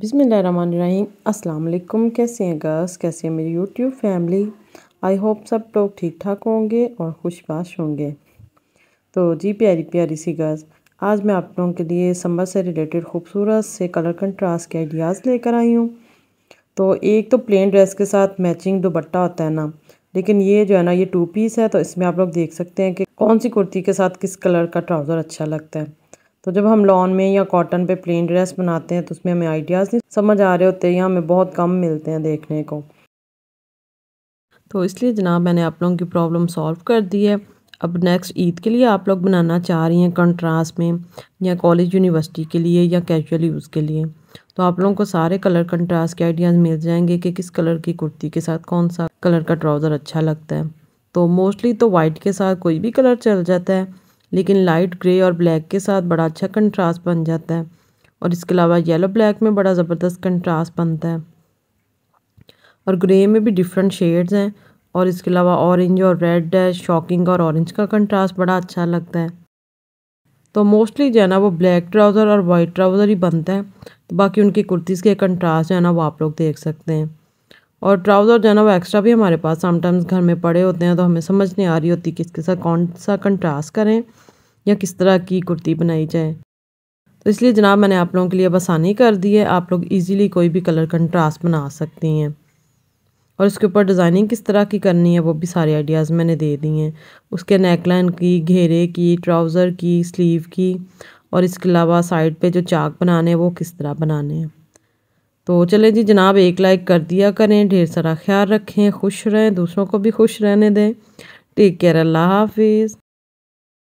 बिसमीम अस्सलाम कैसे हैं गर्स कैसे हैं मेरी यूट्यूब फैमिली आई होप सब लोग ठीक ठाक होंगे और खुशबाश होंगे तो जी प्यारी प्यारी सी गर्स आज मैं आप लोगों के लिए समर से रिलेटेड खूबसूरत से कलर कंट्रास्ट के आइडियाज़ लेकर आई हूँ तो एक तो प्लेन ड्रेस के साथ मैचिंग दुपट्टा होता है ना लेकिन ये जो है ना ये टू पीस है तो इसमें आप लोग देख सकते हैं कि कौन सी कुर्ती के साथ किस कलर का ट्राउज़र अच्छा लगता है तो जब हम लॉन में या कॉटन पे प्लेन ड्रेस बनाते हैं तो उसमें हमें आइडियाज़ नहीं समझ आ रहे होते हैं या हमें बहुत कम मिलते हैं देखने को तो इसलिए जनाब मैंने आप लोगों की प्रॉब्लम सॉल्व कर दी है अब नेक्स्ट ईद के लिए आप लोग बनाना चाह रही हैं कंट्रास्ट में या कॉलेज यूनिवर्सिटी के लिए या कैजुअल यूज़ के लिए तो आप लोगों को सारे कलर कंट्रास्ट के आइडियाज़ मिल जाएंगे कि किस कलर की कुर्ती के साथ कौन सा कलर का ट्राउज़र अच्छा लगता है तो मोस्टली तो वाइट के साथ कोई भी कलर चल जाता है लेकिन लाइट ग्रे और ब्लैक के साथ बड़ा अच्छा कंट्रास्ट बन जाता है और इसके अलावा येलो ब्लैक में बड़ा ज़बरदस्त कंट्रास्ट बनता है और ग्रे में भी डिफरेंट शेड्स हैं और इसके अलावा ऑरेंज और रेड है शॉकिंग और ऑरेंज का कंट्रास्ट बड़ा अच्छा लगता है तो मोस्टली जो है ना वो ब्लैक ट्राउज़र और वाइट ट्राउज़र ही बनता है तो बाकी उनके कुर्तीज़ के कंट्रास्ट जो है ना वो आप लोग देख सकते हैं और ट्राउज़र जो है ना वो एक्स्ट्रा भी हमारे पास समटाइम्स घर में पड़े होते हैं तो हमें समझ नहीं आ रही होती कि इसके साथ कौन सा कंट्रास्ट करें या किस तरह की कुर्ती बनाई जाए तो इसलिए जनाब मैंने आप लोगों के लिए अब आसानी कर दी है आप लोग इजीली कोई भी कलर कंट्रास्ट बना सकती हैं और इसके ऊपर डिज़ाइनिंग किस तरह की करनी है वो भी सारे आइडियाज़ मैंने दे दी हैं उसके नेकलाइन की घेरे की ट्राउज़र की स्लीव की और इसके अलावा साइड पे जो चाक बनाने हैं वो किस तरह बनाने हैं तो चले जी जनाब एक लाइक कर दिया करें ढेर सारा ख्याल रखें खुश रहें दूसरों को भी खुश रहने दें टेक केयर अल्लाह हाफिज़